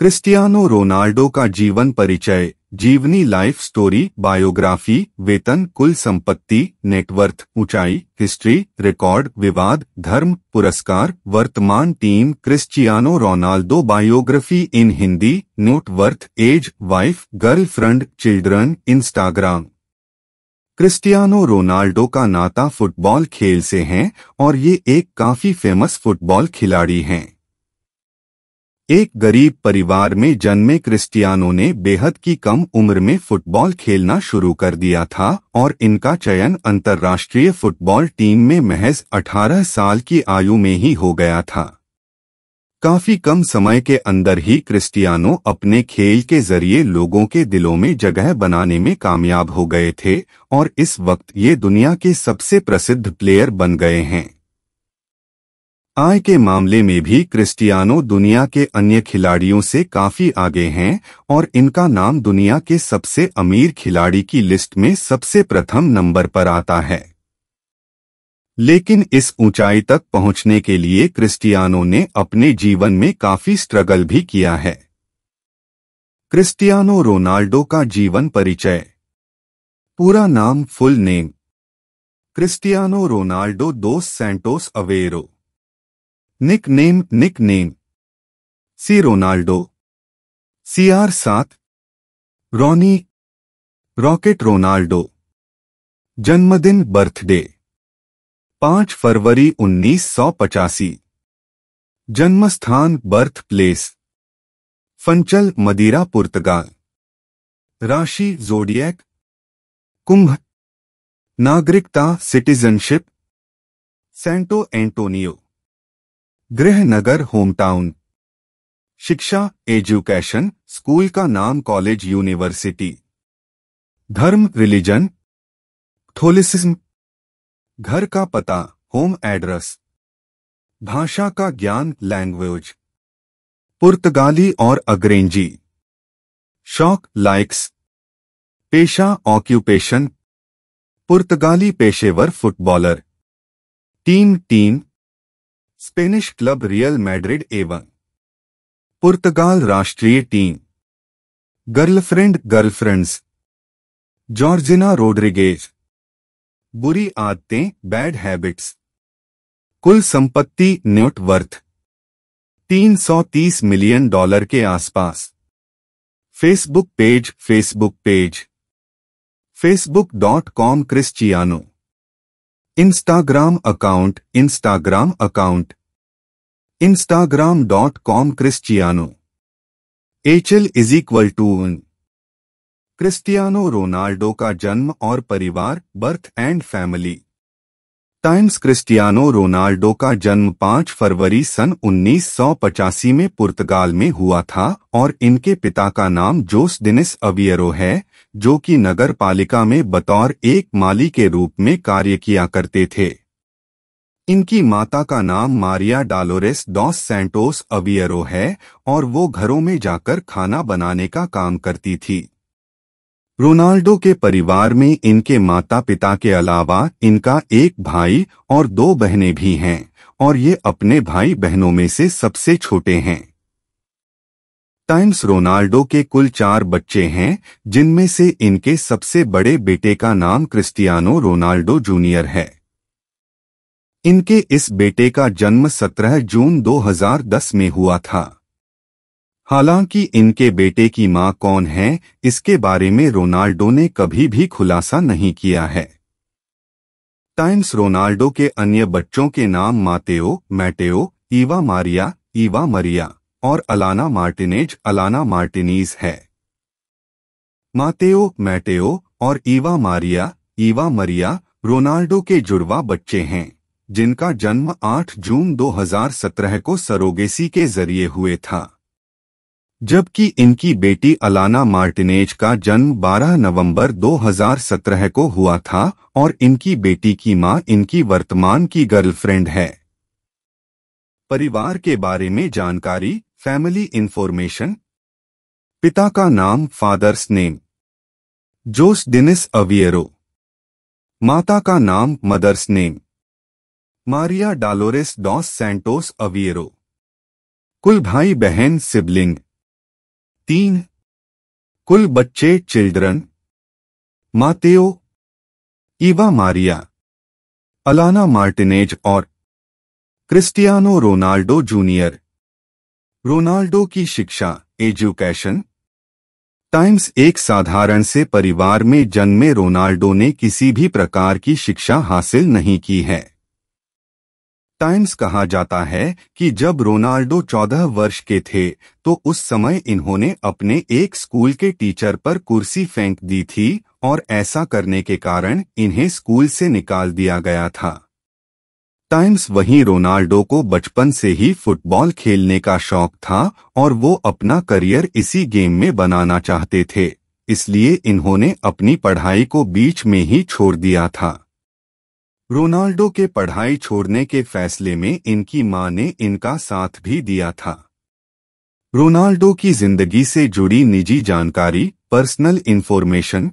Cristiano Ronaldo का जीवन परिचय जीवनी लाइफ स्टोरी बायोग्राफी वेतन कुल संपत्ति नेटवर्थ ऊंचाई हिस्ट्री रिकॉर्ड विवाद धर्म पुरस्कार वर्तमान team Cristiano Ronaldo biography in Hindi net worth age wife girlfriend children Instagram Cristiano Ronaldo का नाता फुटबॉल खेल से है और ये एक काफी फेमस फुटबॉल खिलाड़ी हैं एक गरीब परिवार में जन्मे क्रिस्टियानो ने बेहद की कम उम्र में फुटबॉल खेलना शुरू कर दिया था और इनका चयन अंतर्राष्ट्रीय फुटबॉल टीम में महज 18 साल की आयु में ही हो गया था काफी कम समय के अंदर ही क्रिस्टियानो अपने खेल के जरिए लोगों के दिलों में जगह बनाने में कामयाब हो गए थे और इस वक्त ये दुनिया के सबसे प्रसिद्ध प्लेयर बन गए हैं आय के मामले में भी क्रिस्टियानो दुनिया के अन्य खिलाड़ियों से काफी आगे हैं और इनका नाम दुनिया के सबसे अमीर खिलाड़ी की लिस्ट में सबसे प्रथम नंबर पर आता है लेकिन इस ऊंचाई तक पहुंचने के लिए क्रिस्टियानो ने अपने जीवन में काफी स्ट्रगल भी किया है क्रिस्टियानो रोनाल्डो का जीवन परिचय पूरा नाम full name Cristiano Ronaldo dos Santos Aveiro nick name nick name C Ronaldo C R सात रॉनी रॉकेट रोनाल्डो जन्मदिन बर्थडे पांच फरवरी उन्नीस सौ पचासी जन्म स्थान बर्थ प्लेस फंचल मदिरा पुर्तगाल राशि जोडियक कुंभ नागरिकता सिटीजनशिप सेंटो एंटोनियो गृहनगर होमटाउन शिक्षा एजुकेशन स्कूल का नाम कॉलेज यूनिवर्सिटी धर्म रिलीजन थोलिसिज्म घर का पता होम एड्रेस भाषा का ज्ञान लैंग्वेज पुर्तगाली और अग्रेंजी शौक लाइक्स पेशा ऑक्यूपेशन पुर्तगाली पेशेवर footballer team team Spanish club Real Madrid एवं पुर्तगाल राष्ट्रीय team girlfriend girlfriends Georgina Rodriguez बुरी आदतें बैड हैबिट्स कुल संपत्ति वर्थ 330 मिलियन डॉलर के आसपास Facebook page Facebook page Facebook dot com Instagram account Instagram account Instagram dot com Cristiano H L is equal to Cristiano Ronaldo का जन्म और परिवार birth and family times Cristiano Ronaldo का जन्म 5 फरवरी सन उन्नीस में पुर्तगाल में हुआ था और इनके पिता का नाम जोस डिनिस अवियरो है जो कि नगर पालिका में बतौर एक माली के रूप में कार्य किया करते थे इनकी माता का नाम Maria Dolores dos Santos Aveiro है और वो घरों में जाकर खाना बनाने का काम करती थी रोनाल्डो के परिवार में इनके माता पिता के अलावा इनका एक भाई और दो बहनें भी हैं और ये अपने भाई बहनों में से सबसे छोटे हैं टाइम्स रोनाल्डो के कुल चार बच्चे हैं जिनमें से इनके सबसे बड़े बेटे का नाम क्रिस्टियानो रोनाल्डो जूनियर है इनके इस बेटे का जन्म 17 जून 2010 में हुआ था हालांकि इनके बेटे की मां कौन है इसके बारे में रोनाल्डो ने कभी भी खुलासा नहीं किया है टाइम्स रोनाल्डो के अन्य बच्चों के नाम Mateo Mateo Eva Maria Eva Maria और अलाना मार्टिनेज अलाना मार्टिनीज है मातेओ मैटेओ और Eva Maria Eva Maria Ronaldo के जुड़वा बच्चे हैं जिनका जन्म 8 जून 2017 को सरोगेसी के जरिए हुए था जबकि इनकी बेटी अलाना मार्टिनेज का जन्म 12 नवंबर 2017 को हुआ था और इनकी बेटी की मां इनकी वर्तमान की गर्लफ्रेंड है परिवार के बारे में जानकारी फैमिली इन्फॉर्मेशन पिता का नाम father's name Jose Dinis Aveiro माता का नाम mother's name Maria Dolores dos Santos Aveiro कुल भाई बहन सिबलिंग तीन कुल बच्चे children Mateo Eva Maria Alana Martinez और क्रिस्टियानो रोनाल्डो जूनियर रोनाल्डो की शिक्षा एजुकेशन टाइम्स एक साधारण से परिवार में जन्मे रोनाल्डो ने किसी भी प्रकार की शिक्षा हासिल नहीं की है टाइम्स कहा जाता है कि जब रोनाल्डो 14 वर्ष के थे तो उस समय इन्होंने अपने एक स्कूल के टीचर पर कुर्सी फेंक दी थी और ऐसा करने के कारण इन्हें स्कूल से निकाल दिया गया था टाइम्स वहीं रोनाल्डो को बचपन से ही फुटबॉल खेलने का शौक था और वो अपना करियर इसी गेम में बनाना चाहते थे इसलिए इन्होंने अपनी पढ़ाई को बीच में ही छोड़ दिया था रोनाल्डो के पढ़ाई छोड़ने के फैसले में इनकी मां ने इनका साथ भी दिया था रोनाल्डो की जिंदगी से जुड़ी निजी जानकारी personal information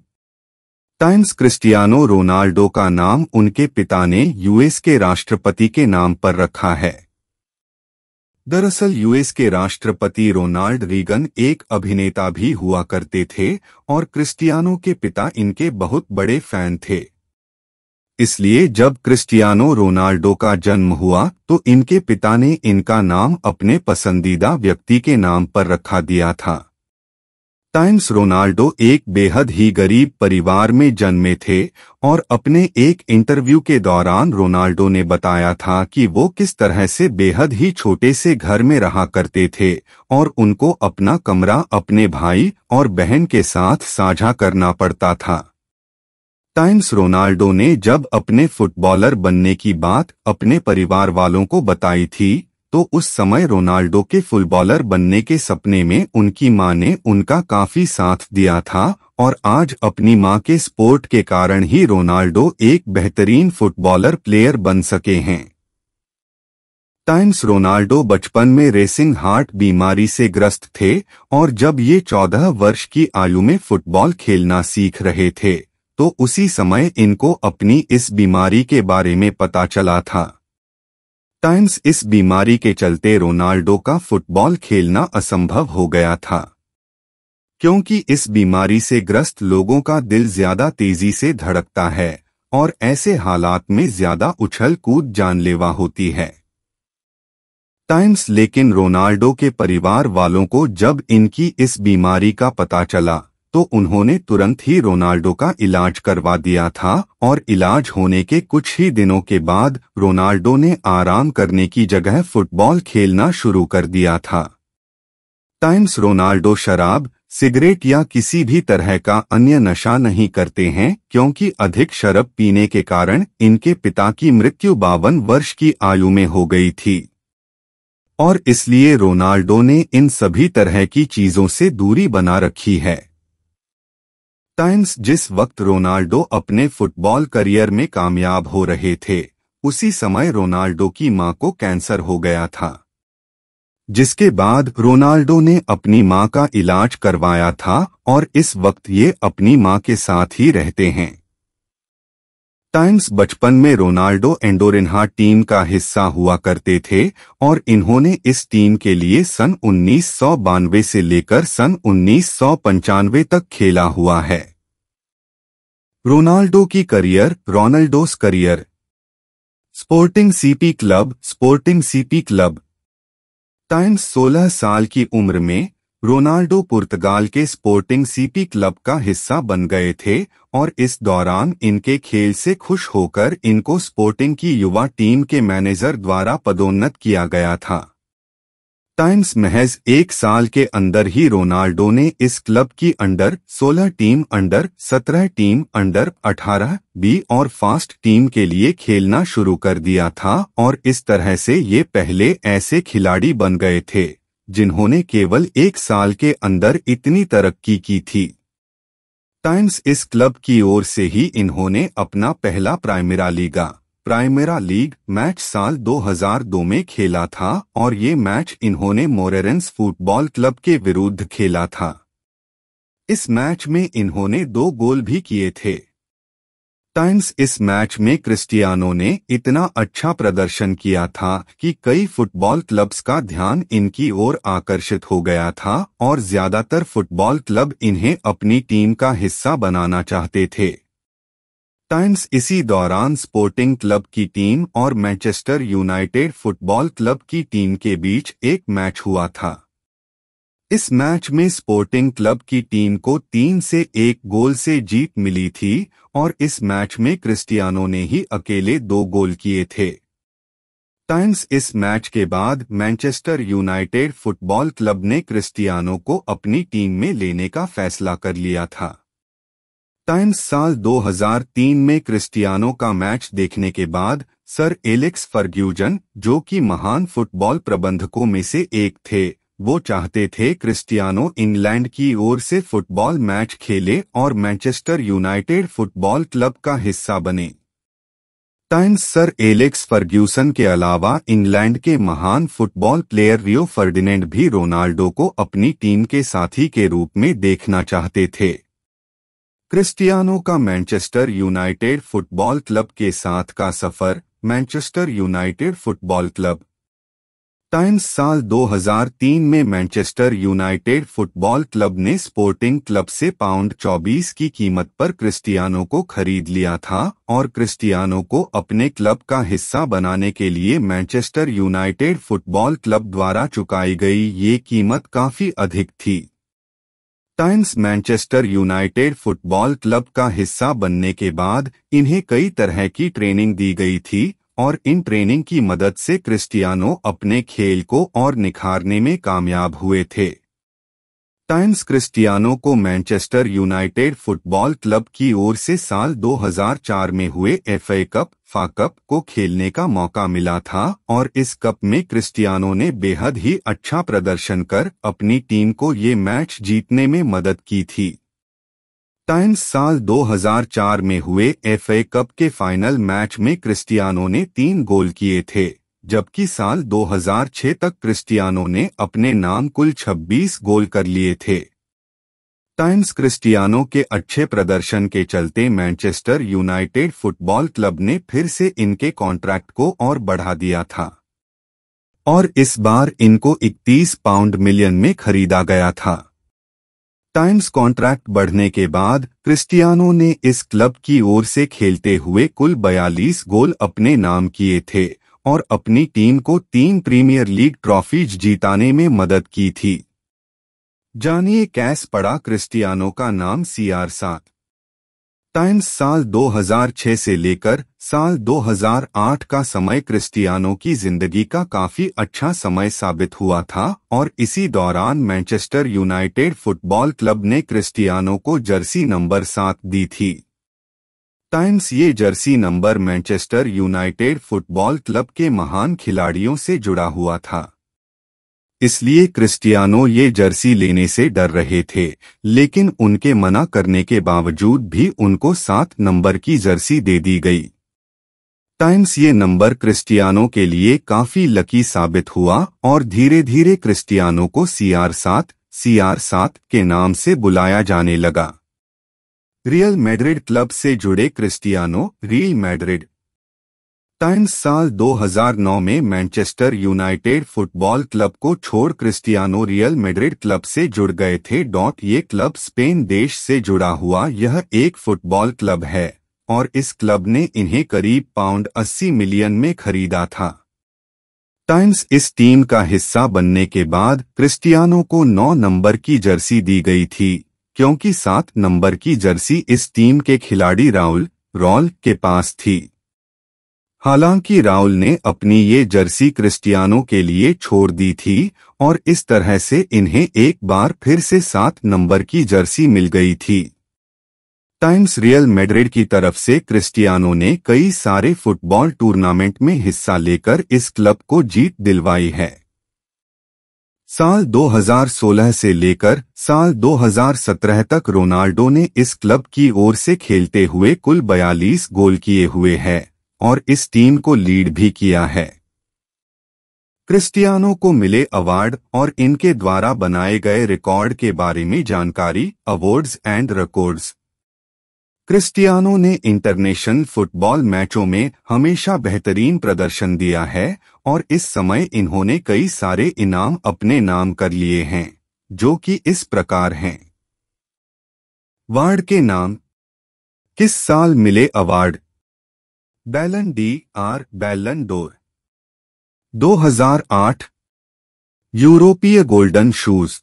times Cristiano Ronaldo का नाम उनके पिता ने यूएस के राष्ट्रपति के नाम पर रखा है दरअसल यूएस के राष्ट्रपति रोनाल्ड रीगन एक अभिनेता भी हुआ करते थे और क्रिस्टियानो के पिता इनके बहुत बड़े फैन थे इसलिए जब क्रिस्टियानो रोनाल्डो का जन्म हुआ तो इनके पिता ने इनका नाम अपने पसंदीदा व्यक्ति के नाम पर रखा दिया था टाइम्स रोनाल्डो एक बेहद ही गरीब परिवार में जन्मे थे और अपने एक इंटरव्यू के दौरान रोनाल्डो ने बताया था कि वो किस तरह से बेहद ही छोटे से घर में रहा करते थे और उनको अपना कमरा अपने भाई और बहन के साथ साझा करना पड़ता था टाइम्स रोनाल्डो ने जब अपने फुटबॉलर बनने की बात अपने परिवार वालों को बताई थी तो उस समय रोनाल्डो के फुटबॉलर बनने के सपने में उनकी मां ने उनका काफी साथ दिया था और आज अपनी मां के स्पोर्ट के कारण ही रोनाल्डो एक बेहतरीन फुटबॉलर प्लेयर बन सके हैं टाइम्स रोनाल्डो बचपन में रेसिंग हार्ट बीमारी से ग्रस्त थे और जब ये चौदह वर्ष की आयु में फुटबॉल खेलना सीख रहे थे तो उसी समय इनको अपनी इस बीमारी के बारे में पता चला था टाइम्स इस बीमारी के चलते रोनाल्डो का फुटबॉल खेलना असंभव हो गया था क्योंकि इस बीमारी से ग्रस्त लोगों का दिल ज्यादा तेजी से धड़कता है और ऐसे हालात में ज्यादा उछल कूद जानलेवा होती है टाइम्स लेकिन रोनाल्डो के परिवार वालों को जब इनकी इस बीमारी का पता चला तो उन्होंने तुरंत ही रोनाल्डो का इलाज करवा दिया था और इलाज होने के कुछ ही दिनों के बाद रोनाल्डो ने आराम करने की जगह फुटबॉल खेलना शुरू कर दिया था टाइम्स रोनाल्डो शराब सिगरेट या किसी भी तरह का अन्य नशा नहीं करते हैं क्योंकि अधिक शराब पीने के कारण इनके पिता की मृत्यु बावन वर्ष की आयु में हो गई थी और इसलिए रोनाल्डो ने इन सभी तरह की चीजों से दूरी बना रखी है टाइम्स जिस वक्त रोनाल्डो अपने फुटबॉल करियर में कामयाब हो रहे थे उसी समय रोनाल्डो की मां को कैंसर हो गया था जिसके बाद रोनाल्डो ने अपनी मां का इलाज करवाया था और इस वक्त ये अपनी मां के साथ ही रहते हैं टाइम्स बचपन में रोनाल्डो एंडोरिन्हा टीम का हिस्सा हुआ करते थे और इन्होंने इस टीम के लिए सन उन्नीस से लेकर सन उन्नीस तक खेला हुआ है रोनाल्डो की career Ronaldo's career Sporting CP club Sporting CP club times 16 साल की उम्र में रोनाल्डो पुर्तगाल के स्पोर्टिंग सीपी क्लब का हिस्सा बन गए थे और इस दौरान इनके खेल से खुश होकर इनको स्पोर्टिंग की युवा टीम के मैनेजर द्वारा पदोन्नत किया गया था टाइम्स महज एक साल के अंदर ही रोनाल्डो ने इस क्लब की under 16 team under 17 team under 18 B और फास्ट टीम के लिए खेलना शुरू कर दिया था और इस तरह से ये पहले ऐसे खिलाड़ी बन गए थे जिन्होंने केवल एक साल के अंदर इतनी तरक्की की थी टाइम्स इस क्लब की ओर से ही इन्होंने अपना पहला Primera Liga Primera league match साल 2002 में खेला था और ये मैच इन्होंने मोरेरेंस फुटबॉल क्लब के विरुद्ध खेला था इस मैच में इन्होंने दो गोल भी किए थे टाइम्स इस मैच में क्रिस्टियानो ने इतना अच्छा प्रदर्शन किया था कि कई फुटबॉल क्लब्स का ध्यान इनकी ओर आकर्षित हो गया था और ज्यादातर फुटबॉल क्लब इन्हें अपनी टीम का हिस्सा बनाना चाहते थे टाइम्स इसी दौरान स्पोर्टिंग क्लब की टीम और मैनचेस्टर यूनाइटेड फुटबॉल क्लब की टीम के बीच एक मैच हुआ था इस मैच में स्पोर्टिंग क्लब की टीम को तीन से एक गोल से जीत मिली थी और इस मैच में क्रिस्टियानो ने ही अकेले दो गोल किए थे टाइम्स इस मैच के बाद मैनचेस्टर यूनाइटेड फुटबॉल क्लब ने क्रिस्टियानो को अपनी टीम में लेने का फैसला कर लिया था टाइम्स साल 2003 में क्रिस्टियानो का मैच देखने के बाद सर एलेक्स फर्ग्यूजन जो कि महान फुटबॉल प्रबंधकों में से एक थे वो चाहते थे क्रिस्टियानो इंग्लैंड की ओर से फुटबॉल मैच खेले और मैनचेस्टर यूनाइटेड फुटबॉल क्लब का हिस्सा बने टाइम्स सर एलेक्स फर्ग्यूसन के अलावा इंग्लैंड के महान फुटबॉल प्लेयर रियो फर्डिनेंड भी रोनाल्डो को अपनी टीम के साथी के रूप में देखना चाहते थे क्रिस्टियानो का मैनचेस्टर यूनाइटेड फुटबॉल क्लब के साथ का सफर Manchester United football club times साल 2003 में मैनचेस्टर यूनाइटेड फुटबॉल क्लब ने स्पोर्टिंग क्लब से पाउंड 24 की कीमत पर क्रिस्टियानो को खरीद लिया था और क्रिस्टियानो को अपने क्लब का हिस्सा बनाने के लिए मैनचेस्टर यूनाइटेड फुटबॉल क्लब द्वारा चुकाई गई ये कीमत काफी अधिक थी times Manchester United football club का हिस्सा बनने के बाद इन्हें कई तरह की ट्रेनिंग दी गई थी और इन ट्रेनिंग की मदद से क्रिस्टियानो अपने खेल को और निखारने में कामयाब हुए थे टाइम्स क्रिस्टियानो को मैनचेस्टर यूनाइटेड फुटबॉल क्लब की ओर से साल 2004 में हुए एफए कप फा कप को खेलने का मौका मिला था और इस कप में क्रिस्टियानो ने बेहद ही अच्छा प्रदर्शन कर अपनी टीम को ये मैच जीतने में मदद की थी टाइम्स साल 2004 में हुए एफए कप के फाइनल मैच में क्रिस्टियानो ने तीन गोल किए थे जबकि साल 2006 तक क्रिस्टियानो ने अपने नाम कुल 26 गोल कर लिए थे टाइम्स क्रिस्टियानो के अच्छे प्रदर्शन के चलते मैनचेस्टर यूनाइटेड फुटबॉल क्लब ने फिर से इनके कॉन्ट्रैक्ट को और बढ़ा दिया था और इस बार इनको 31 पाउंड मिलियन में खरीदा गया था टाइम्स कॉन्ट्रैक्ट बढ़ने के बाद क्रिस्टियानो ने इस क्लब की ओर से खेलते हुए कुल 42 गोल अपने नाम किए थे और अपनी टीम को तीन प्रीमियर लीग ट्रॉफीज जीताने में मदद की थी जानिए कैस पड़ा क्रिस्टियानो का नाम सी आर टाइम्स साल 2006 से लेकर साल 2008 का समय क्रिस्टियानो की जिंदगी का काफी अच्छा समय साबित हुआ था और इसी दौरान मैनचेस्टर यूनाइटेड फुटबॉल क्लब ने क्रिस्टियानो को जर्सी नंबर सात दी थी टाइम्स ये jersey number Manchester United football club के महान खिलाड़ियों से जुड़ा हुआ था इसलिए क्रिस्टियानो ये जर्सी लेने से डर रहे थे लेकिन उनके मना करने के बावजूद भी उनको सात नंबर की जर्सी दे दी गई टाइम्स ये नंबर क्रिस्टियानो के लिए काफी लकी साबित हुआ और धीरे धीरे क्रिस्टियानो को सीआर सात सीआर सात के नाम से बुलाया जाने लगा रियल मैड्रिड क्लब से जुड़े क्रिस्टियानो रियल मैड्रिड टाइम्स साल 2009 में मैनचेस्टर यूनाइटेड फुटबॉल क्लब को छोड़ क्रिस्टियानो रियल मेड्रिड क्लब से जुड़ गए थे डॉट ये क्लब स्पेन देश से जुड़ा हुआ यह एक फुटबॉल क्लब है और इस क्लब ने इन्हें करीब पाउंड 80 मिलियन में खरीदा था टाइम्स इस टीम का हिस्सा बनने के बाद क्रिस्टियानो को 9 नंबर की जर्सी दी गई थी क्योंकि सात नंबर की जर्सी इस टीम के खिलाड़ी राहुल रॉल के पास थी हालांकि राहुल ने अपनी ये जर्सी क्रिस्टियानो के लिए छोड़ दी थी और इस तरह से इन्हें एक बार फिर से सात नंबर की जर्सी मिल गई थी टाइम्स रियल मेड्रिड की तरफ से क्रिस्टियानो ने कई सारे फुटबॉल टूर्नामेंट में हिस्सा लेकर इस क्लब को जीत दिलवाई है साल 2016 से लेकर साल 2017 तक रोनाल्डो ने इस क्लब की ओर से खेलते हुए कुल 42 गोल किए हुए हैं और इस टीम को लीड भी किया है क्रिस्टियानो को मिले अवार्ड और इनके द्वारा बनाए गए रिकॉर्ड के बारे में जानकारी अवार्ड्स एंड रिकॉर्ड्स क्रिस्टियानो ने इंटरनेशनल फुटबॉल मैचों में हमेशा बेहतरीन प्रदर्शन दिया है और इस समय इन्होंने कई सारे इनाम अपने नाम कर लिए हैं जो कि इस प्रकार हैं वार्ड के नाम किस साल मिले अवार्ड बैलन डी आर बैलन डोर 2008 यूरोपीय गोल्डन शूज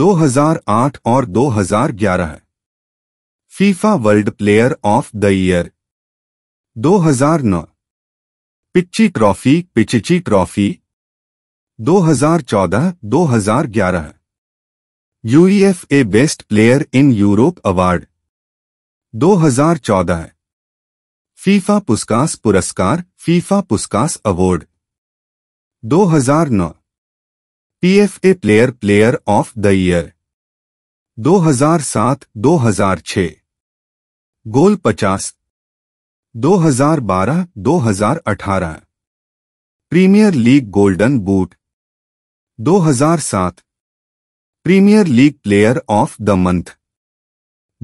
2008 और 2011 FIFA world player of the year 2009 Pichichi trophy Pichichi trophy 2014-2011 UEFA best player in Europe award 2014 FIFA Puskas पुरस्कार FIFA Puskas award 2009 PFA player player of the year 2007-2006 goal पचास 2012-2018 Premier League golden boot 2007 Premier League player of the month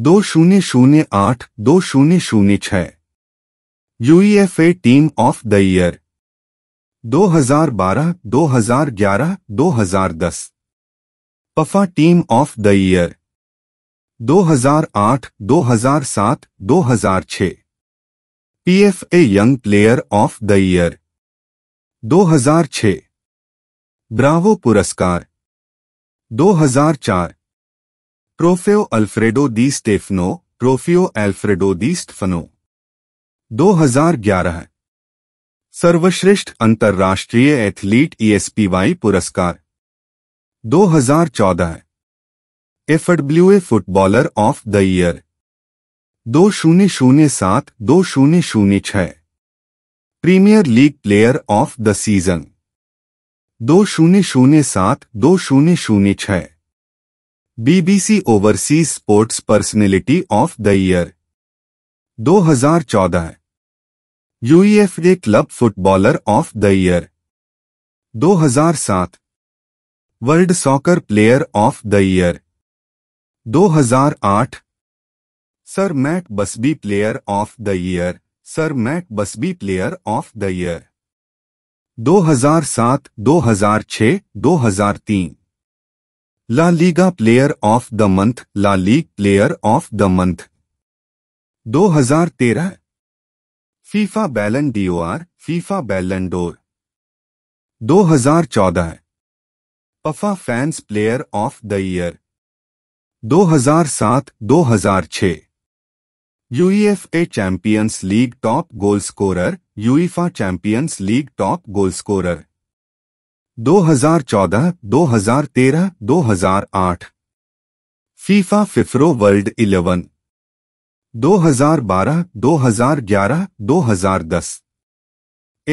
दो शून्य शून्य आठ दो शून्य शून्य छ UEFA team of the year 2012-2011-2010 PFA team of the year 2008, 2007, 2006 PFA young player of the year 2006 Bravo पुरस्कार 2004 Trofeo Alfredo Di Stefano Trofeo Alfredo Di Stefano 2011 सर्वश्रेष्ठ अंतर्राष्ट्रीय एथलीट ईएसपीवाई पुरस्कार 2014 FW footballer of the year दो शून्य शून्य सात दो शून्य शून्य छः Premier League player of the season दो शून्य शून्य सात दो शून्य शून्य छः BBC overseas sports personality of the year 2014 A club footballer of the year 2007 world soccer player of the year 2008 Sir Matt Busby player of the year Sir Matt Busby player of the year 2007, 2006, 2003 La Liga player of the month La league player of the month 2013 FIFA Ballon d'Or FIFA Ballon d'Or 2014 PFA fans player of the year 2007-2006 UEFA Champions League top goal scorer UEFA Champions League top goal scorer 2014-2013-2008 FIFA FIFPro World eleven 2012-2011-2010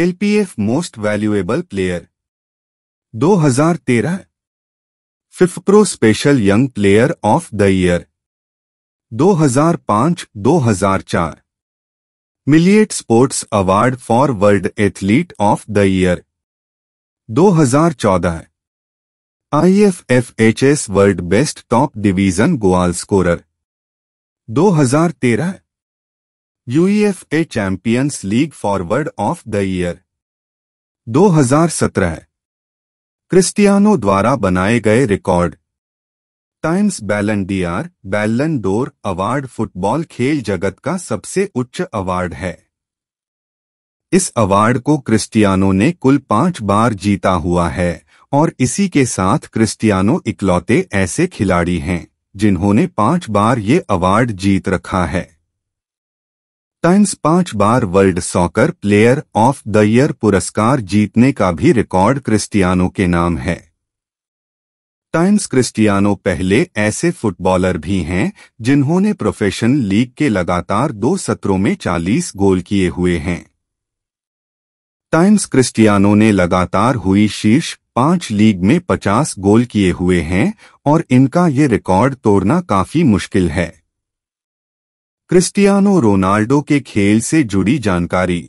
LPF most valuable player 2013 FIFPro special young player of the year 2005-2004 मिलियट sports award for world athlete of the year 2014 IFFHS world best top division goal scorer 2013 UEFA Champions League forward of the year 2017 Cristiano द्वारा बनाए गए record times Ballon d'Or Ballon d'Or award football खेल जगत का सबसे उच्च award है इस अवार्ड को क्रिस्टियानो ने कुल पांच बार जीता हुआ है और इसी के साथ क्रिस्टियानो इकलौते ऐसे खिलाड़ी हैं जिन्होंने पांच बार ये अवार्ड जीत रखा है टाइम्स पांच बार world soccer player of the year पुरस्कार जीतने का भी रिकॉर्ड क्रिस्टियानो के नाम है टाइम्स क्रिस्टियानो पहले ऐसे फुटबॉलर भी हैं जिन्होंने प्रोफेशन लीग के लगातार दो सत्रों में 40 गोल किए हुए हैं टाइम्स क्रिस्टियानो ने लगातार हुई शीर्ष पांच लीग में 50 गोल किए हुए हैं और इनका ये रिकॉर्ड तोड़ना काफी मुश्किल है क्रिस्टियानो रोनाल्डो के खेल से जुड़ी जानकारी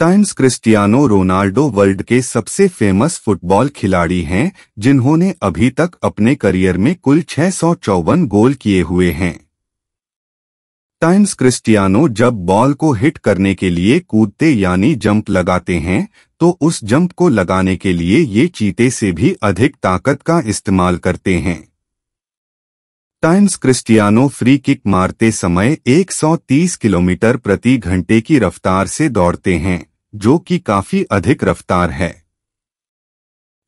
टाइम्स क्रिस्टियानो रोनाल्डो वर्ल्ड के सबसे फेमस फुटबॉल खिलाड़ी हैं जिन्होंने अभी तक अपने करियर में कुल छह गोल किए हुए हैं टाइम्स क्रिस्टियानो जब बॉल को हिट करने के लिए कूदते यानी जंप लगाते हैं तो उस जंप को लगाने के लिए ये चीते से भी अधिक ताकत का इस्तेमाल करते हैं टाइम्स क्रिस्टियानो फ्री किक मारते समय 130 किलोमीटर प्रति घंटे की रफ्तार से दौड़ते हैं जो कि काफी अधिक रफ्तार है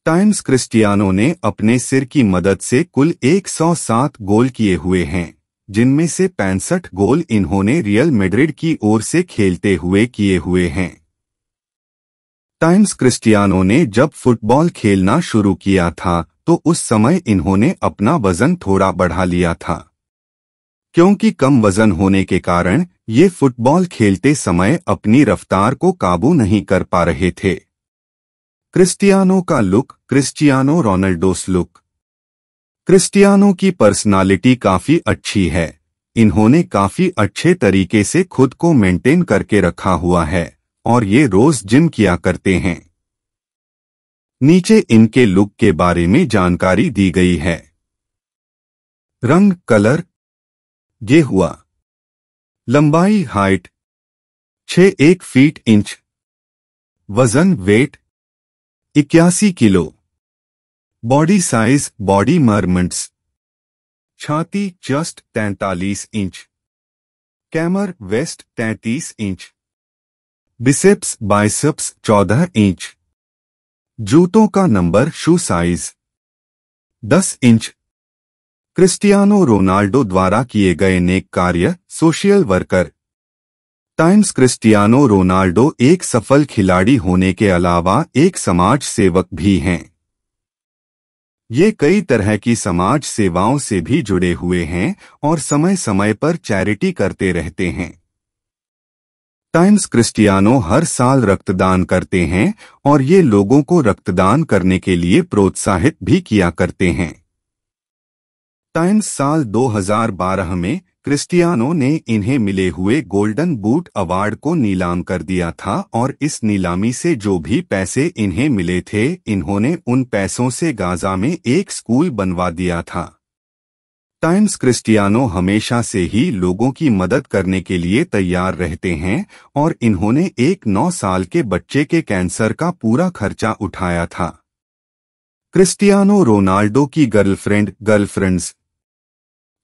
टाइम्स क्रिस्टियानो ने अपने सिर की मदद से कुल 107 गोल किए हुए हैं जिनमें से पैंसठ गोल इन्होंने रियल मेड्रिड की ओर से खेलते हुए किए हुए हैं टाइम्स क्रिस्टियानो ने जब फुटबॉल खेलना शुरू किया था तो उस समय इन्होंने अपना वजन थोड़ा बढ़ा लिया था क्योंकि कम वजन होने के कारण ये फुटबॉल खेलते समय अपनी रफ्तार को काबू नहीं कर पा रहे थे क्रिस्टियानो का look Cristiano Ronaldo's look Cristiano की पर्सनालिटी काफी अच्छी है इन्होंने काफी अच्छे तरीके से खुद को मेंटेन करके रखा हुआ है और ये रोज जिम किया करते हैं नीचे इनके लुक के बारे में जानकारी दी गई है रंग कलर ये हुआ लंबाई हाइट छ एक फीट इंच वजन वेट इक्यासी kilo body size body measurements छाती जस्ट तैतालीस इंच कैमर वेस्ट तैतीस इंच बिसेप्स बाइसेप्स चौदह इंच जूतों का नंबर shoe size 10 inch Cristiano Ronaldo द्वारा किए गए नेक कार्य social worker times Cristiano Ronaldo एक सफल खिलाड़ी होने के अलावा एक समाज सेवक भी हैं ये कई तरह की समाज सेवाओं से भी जुड़े हुए हैं और समय समय पर चैरिटी करते रहते हैं टाइम्स क्रिस्टियानो हर साल रक्तदान करते हैं और ये लोगों को रक्तदान करने के लिए प्रोत्साहित भी किया करते हैं टाइम्स साल 2012 में क्रिस्टियानो ने इन्हें मिले हुए गोल्डन बूट अवार्ड को नीलाम कर दिया था और इस नीलामी से जो भी पैसे इन्हें मिले थे इन्होंने उन पैसों से गाजा में एक स्कूल बनवा दिया था टाइम्स क्रिस्टियानो हमेशा से ही लोगों की मदद करने के लिए तैयार रहते हैं और इन्होंने एक नौ साल के बच्चे के कैंसर का पूरा खर्चा उठाया था क्रिस्टियानो रोनाल्डो की girlfriend girlfriends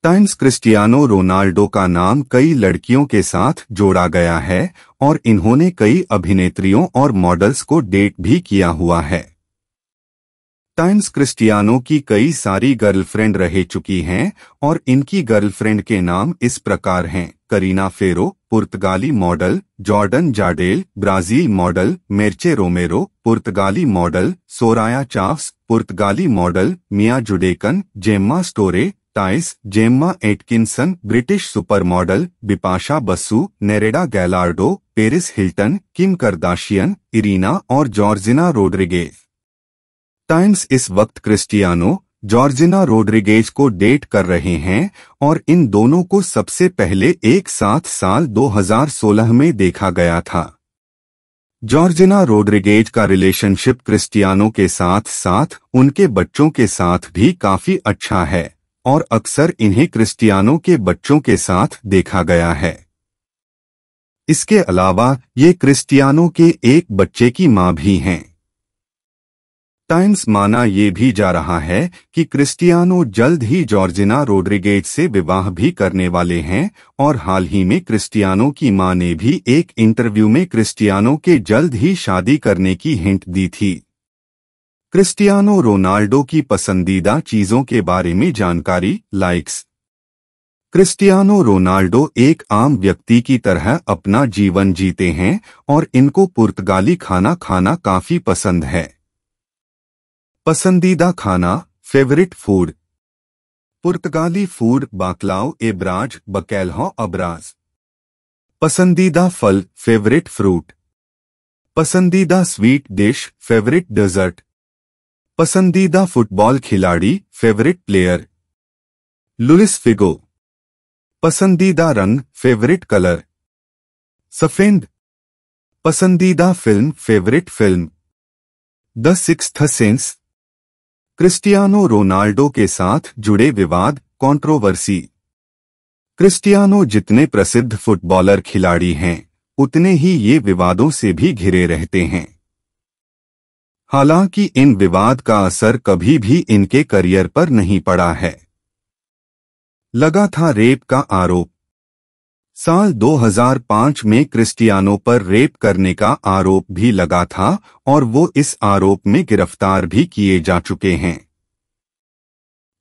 times Cristiano Ronaldo का नाम कई लड़कियों के साथ जोड़ा गया है और इन्होंने कई अभिनेत्रियों और मॉडल्स को डेट भी किया हुआ है टाइम्स क्रिस्टियानो की कई सारी गर्लफ्रेंड रह चुकी हैं और इनकी गर्लफ्रेंड के नाम इस प्रकार हैं करीना फेरो पुर्तगाली model Jordana Jardel Brazil model Merche Romero पुर्तगाली मॉडल सोराया चाफ्स पुर्तगाली model Mia Judaken Gemma Storey टाइस Gemma Atkinson British super model Bipasha Basu Nereida Gallardo Paris Hilton Kim Kardashian Irina और जॉर्जिना रोड्रिगेज टाइम्स इस वक्त Cristiano Georgina Rodriguez को date कर रहे हैं और इन दोनों को सबसे पहले एक साथ साल 2016 में देखा गया था जॉर्जिना रोड्रिगेज का रिलेशनशिप क्रिस्टियानो के साथ साथ उनके बच्चों के साथ भी काफी अच्छा है और अक्सर इन्हें क्रिस्टियानो के बच्चों के साथ देखा गया है इसके अलावा ये क्रिस्टियानो के एक बच्चे की मां भी हैं टाइम्स माना ये भी जा रहा है कि क्रिस्टियानो जल्द ही जॉर्जिना रोड्रिगेज से विवाह भी करने वाले हैं और हाल ही में क्रिस्टियानो की मां ने भी एक इंटरव्यू में क्रिस्टियानो के जल्द ही शादी करने की हिंट दी थी क्रिस्टियानो रोनाल्डो की पसंदीदा चीजों के बारे में जानकारी लाइक्स क्रिस्टियानो रोनाल्डो एक आम व्यक्ति की तरह अपना जीवन जीते हैं और इनको पुर्तगाली खाना खाना काफी पसंद है पसंदीदा खाना फेवरेट फूड पुर्तगाली फूड बाकलाव एब्राज बकैलह अब्राज पसंदीदा फल फेवरेट फ्रूट पसंदीदा स्वीट डिश फेवरेट डेजर्ट पसंदीदा फुटबॉल खिलाड़ी फेवरेट प्लेयर लुइस फिगो पसंदीदा रंग फेवरेट कलर सफेद पसंदीदा film favourite film the six sense Cristiano Ronaldo के साथ जुड़े विवाद कंट्रोवर्सी क्रिस्टियानो जितने प्रसिद्ध फुटबॉलर खिलाड़ी हैं उतने ही ये विवादों से भी घिरे रहते हैं हालांकि इन विवाद का असर कभी भी इनके करियर पर नहीं पड़ा है लगा था रेप का आरोप साल 2005 में क्रिस्टियानो पर रेप करने का आरोप भी लगा था और वो इस आरोप में गिरफ्तार भी किए जा चुके हैं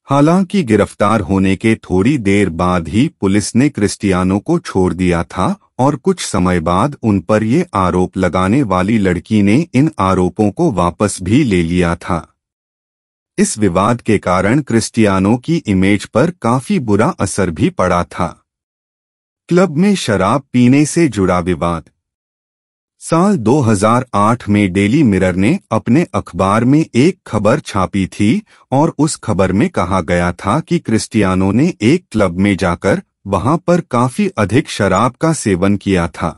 हालांकि गिरफ्तार होने के थोड़ी देर बाद ही पुलिस ने क्रिस्टियानो को छोड़ दिया था और कुछ समय बाद उन पर ये आरोप लगाने वाली लड़की ने इन आरोपों को वापस भी ले लिया था इस विवाद के कारण क्रिस्टियानो की इमेज पर काफी बुरा असर भी पड़ा था क्लब में शराब पीने से जुड़ा विवाद साल 2008 में डेली मिरर ने अपने अखबार में एक खबर छापी थी और उस खबर में कहा गया था कि क्रिस्टियानो ने एक क्लब में जाकर वहां पर काफी अधिक शराब का सेवन किया था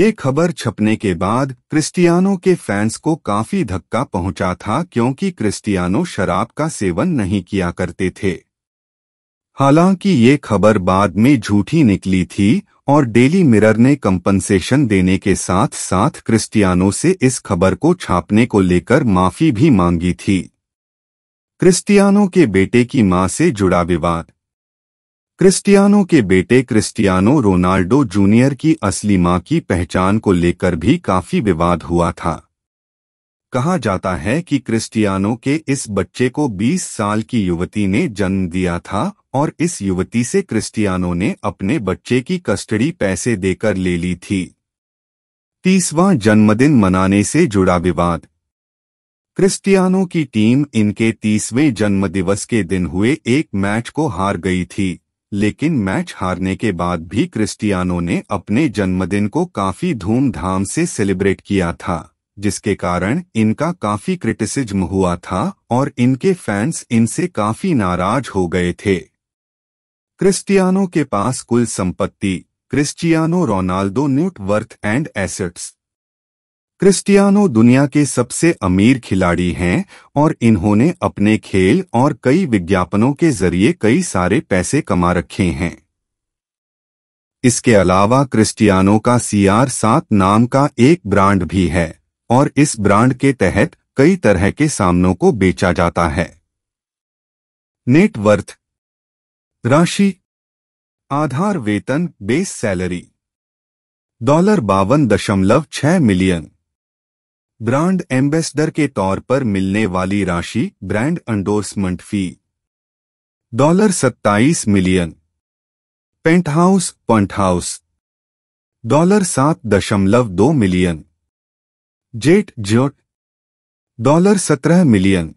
ये खबर छपने के बाद क्रिस्टियानो के फैंस को काफी धक्का पहुंचा था क्योंकि क्रिस्टियानो शराब का सेवन नहीं किया करते थे हालांकि ये खबर बाद में झूठी निकली थी और डेली मिरर ने कंपनसेशन देने के साथ साथ क्रिस्टियानो से इस खबर को छापने को लेकर माफी भी मांगी थी क्रिस्टियानो के बेटे की मां से जुड़ा विवाद क्रिस्टियानो के बेटे क्रिस्टियानो रोनाल्डो जूनियर की असली मां की पहचान को लेकर भी काफी विवाद हुआ था कहा जाता है कि क्रिस्टियानो के इस बच्चे को 20 साल की युवती ने जन्म दिया था और इस युवती से क्रिस्टियानो ने अपने बच्चे की कस्टडी पैसे देकर ले ली थी तीसवां जन्मदिन मनाने से जुड़ा विवाद क्रिस्टियानो की टीम इनके तीसवें जन्मदिवस के दिन हुए एक मैच को हार गई थी लेकिन मैच हारने के बाद भी क्रिस्टियानो ने अपने जन्मदिन को काफी धूमधाम से सेलिब्रेट किया था जिसके कारण इनका काफी क्रिटिसिज्म हुआ था और इनके फैंस इनसे काफी नाराज हो गए थे क्रिस्टियानो के पास कुल संपत्ति Cristiano Ronaldo net worth and assets Cristiano दुनिया के सबसे अमीर खिलाड़ी हैं और इन्होंने अपने खेल और कई विज्ञापनों के जरिए कई सारे पैसे कमा रखे हैं इसके अलावा क्रिस्टियानो का सीआर सात नाम का एक ब्रांड भी है और इस ब्रांड के तहत कई तरह के सामनों को बेचा जाता है नेटवर्थ राशि आधार वेतन बेस सैलरी डॉलर बावन दशमलव छह मिलियन ब्रांड एम्बेसडर के तौर पर मिलने वाली राशि ब्रांड एंडोर्समेंट फी डॉलर सत्ताईस million penthouse house dollar सात दशमलव दो मिलियन जेट जोट डॉलर सत्रह मिलियन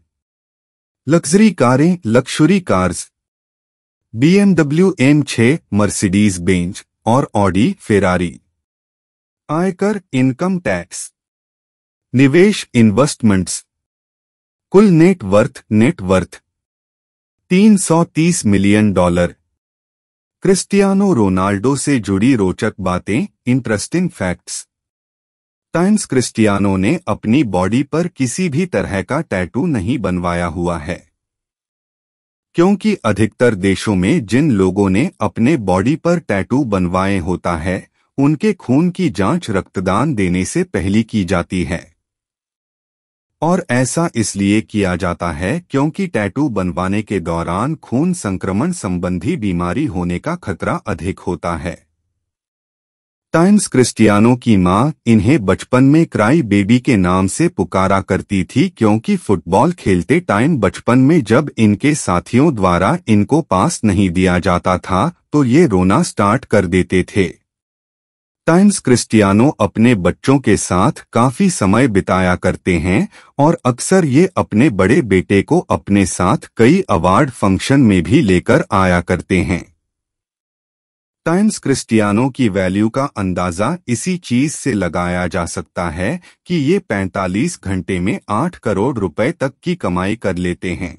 लग्जरी कारें लक्सुरी कार्स बीएमडब्ल्यू एम छ मर्सिडीज बेंच और ऑडी फेरारी आयकर इनकम टैक्स निवेश इन्वेस्टमेंट्स कुल net worth net worth 330 million dollar Cristiano Ronaldo से जुड़ी रोचक बातें इंटरेस्टिंग फैक्ट्स टाइम्स क्रिस्टियानो ने अपनी बॉडी पर किसी भी तरह का टैटू नहीं बनवाया हुआ है क्योंकि अधिकतर देशों में जिन लोगों ने अपने बॉडी पर टैटू बनवाए होता है उनके खून की जांच रक्तदान देने से पहले की जाती है और ऐसा इसलिए किया जाता है क्योंकि टैटू बनवाने के दौरान खून संक्रमण संबंधी बीमारी होने का खतरा अधिक होता है टाइम्स क्रिस्टियानो की मां इन्हें बचपन में क्राई बेबी के नाम से पुकारा करती थी क्योंकि फुटबॉल खेलते टाइम बचपन में जब इनके साथियों द्वारा इनको पास नहीं दिया जाता था तो ये रोना स्टार्ट कर देते थे टाइम्स क्रिस्टियानो अपने बच्चों के साथ काफी समय बिताया करते हैं और अक्सर ये अपने बड़े बेटे को अपने साथ कई अवार्ड फंक्शन में भी लेकर आया करते हैं टाइम्स क्रिस्टियानो की वैल्यू का अंदाजा इसी चीज से लगाया जा सकता है कि ये 45 घंटे में 8 करोड़ रुपए तक की कमाई कर लेते हैं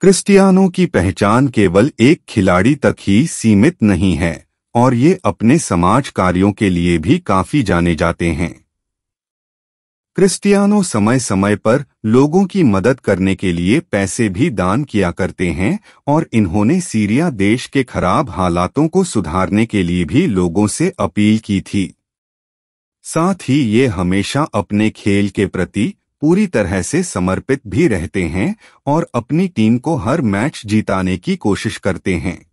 क्रिस्टियानो की पहचान केवल एक खिलाड़ी तक ही सीमित नहीं है और ये अपने समाज कार्यों के लिए भी काफी जाने जाते हैं क्रिस्टियानो समय समय पर लोगों की मदद करने के लिए पैसे भी दान किया करते हैं और इन्होंने सीरिया देश के खराब हालातों को सुधारने के लिए भी लोगों से अपील की थी साथ ही ये हमेशा अपने खेल के प्रति पूरी तरह से समर्पित भी रहते हैं और अपनी टीम को हर मैच जिताने की कोशिश करते हैं